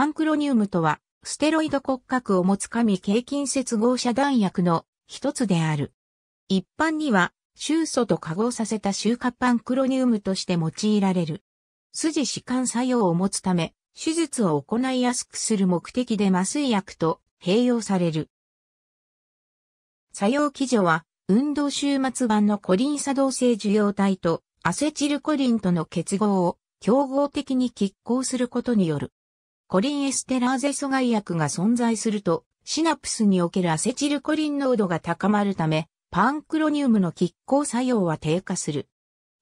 パンクロニウムとは、ステロイド骨格を持つ神経筋接合遮断薬の一つである。一般には、臭素と化合させた臭化パンクロニウムとして用いられる。筋弛緩作用を持つため、手術を行いやすくする目的で麻酔薬と併用される。作用基準は、運動終末版のコリン作動性受容体とアセチルコリンとの結合を競合的に拮抗することによる。コリンエステラーゼ阻害薬が存在すると、シナプスにおけるアセチルコリン濃度が高まるため、パンクロニウムの拮抗作用は低下する。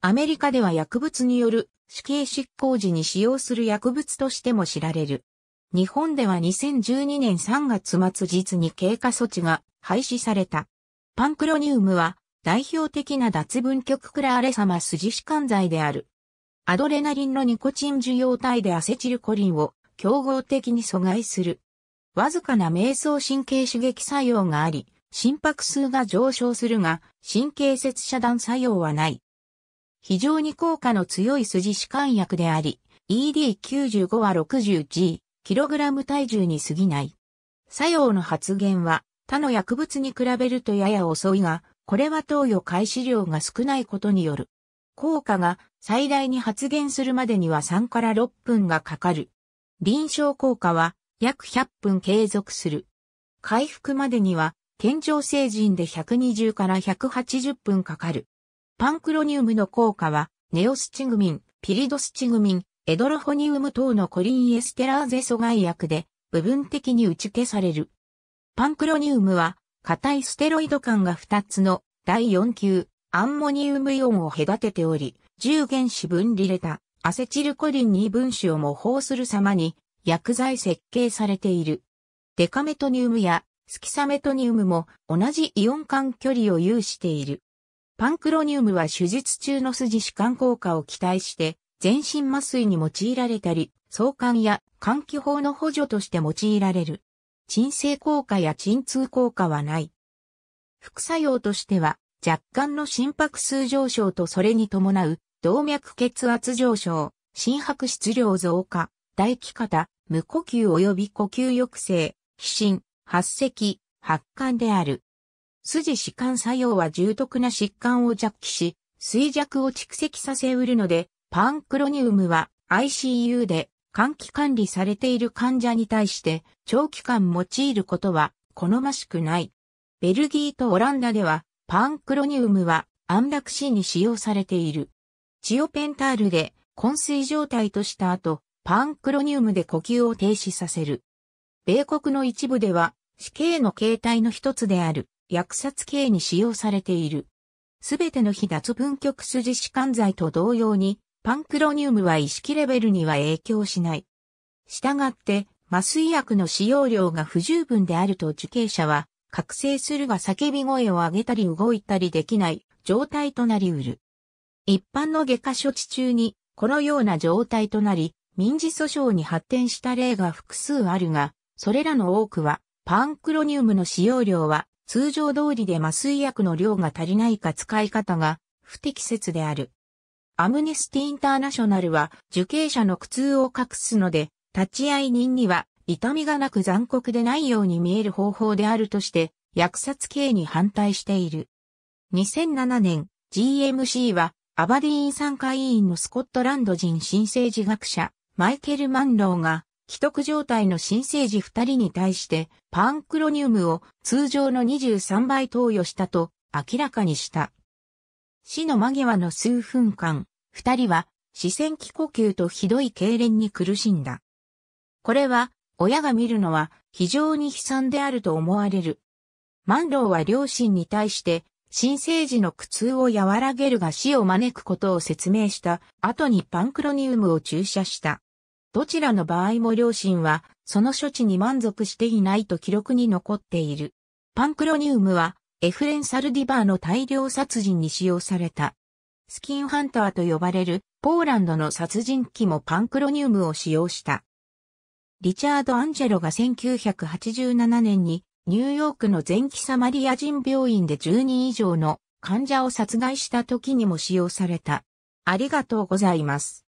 アメリカでは薬物による死刑執行時に使用する薬物としても知られる。日本では2012年3月末日に経過措置が廃止された。パンクロニウムは代表的な脱分極クラーレ様筋弛緩剤である。アドレナリンのニコチン受容体でアセチルコリンを競合的に阻害する。わずかな瞑想神経刺激作用があり、心拍数が上昇するが、神経節遮断作用はない。非常に効果の強い筋弛緩薬であり、ED95 は 60G、ラム体重に過ぎない。作用の発現は、他の薬物に比べるとやや遅いが、これは投与開始量が少ないことによる。効果が最大に発現するまでには3から6分がかかる。臨床効果は約100分継続する。回復までには、健常成人で120から180分かかる。パンクロニウムの効果は、ネオスチグミン、ピリドスチグミン、エドロホニウム等のコリンエステラーゼ阻害薬で部分的に打ち消される。パンクロニウムは、硬いステロイド管が2つの第4級アンモニウムイオンを隔てており、10原子分離れた。アセチルコリン2分子を模倣する様に薬剤設計されている。デカメトニウムやスキサメトニウムも同じイオン間距離を有している。パンクロニウムは手術中の筋弛緩効果を期待して全身麻酔に用いられたり、相関や換気法の補助として用いられる。鎮静効果や鎮痛効果はない。副作用としては若干の心拍数上昇とそれに伴う動脈血圧上昇、心拍質量増加、唾液型、無呼吸及び呼吸抑制、皮疹、発石、発汗である。筋弛緩作用は重篤な疾患を弱気し、衰弱を蓄積させうるので、パンクロニウムは ICU で換気管理されている患者に対して長期間用いることは好ましくない。ベルギーとオランダではパンクロニウムは安楽死に使用されている。チオペンタールで昏睡状態とした後、パンクロニウムで呼吸を停止させる。米国の一部では死刑の形態の一つである薬殺刑に使用されている。すべての非脱分極筋弛緩剤と同様に、パンクロニウムは意識レベルには影響しない。従って、麻酔薬の使用量が不十分であると受刑者は、覚醒するが叫び声を上げたり動いたりできない状態となりうる。一般の外科処置中に、このような状態となり、民事訴訟に発展した例が複数あるが、それらの多くは、パンクロニウムの使用量は、通常通りで麻酔薬の量が足りないか使い方が不適切である。アムネスティ・インターナショナルは受刑者の苦痛を隠すので、立ち会い人には痛みがなく残酷でないように見える方法であるとして、薬殺刑に反対している。2007年、GMC はアバディーン参加委員のスコットランド人新生児学者、マイケル・マンローが、既得状態の新生児2人に対して、パンクロニウムを通常の23倍投与したと明らかにした。死の間際の数分間、2人は、視線気呼吸とひどい痙攣に苦しんだ。これは、親が見るのは非常に悲惨であると思われる。マンローは両親に対して新生児の苦痛を和らげるが死を招くことを説明した後にパンクロニウムを注射した。どちらの場合も両親はその処置に満足していないと記録に残っている。パンクロニウムはエフレン・サルディバーの大量殺人に使用された。スキンハンターと呼ばれるポーランドの殺人鬼もパンクロニウムを使用した。リチャード・アンジェロが1987年にニューヨークの前期サマリア人病院で10人以上の患者を殺害した時にも使用された。ありがとうございます。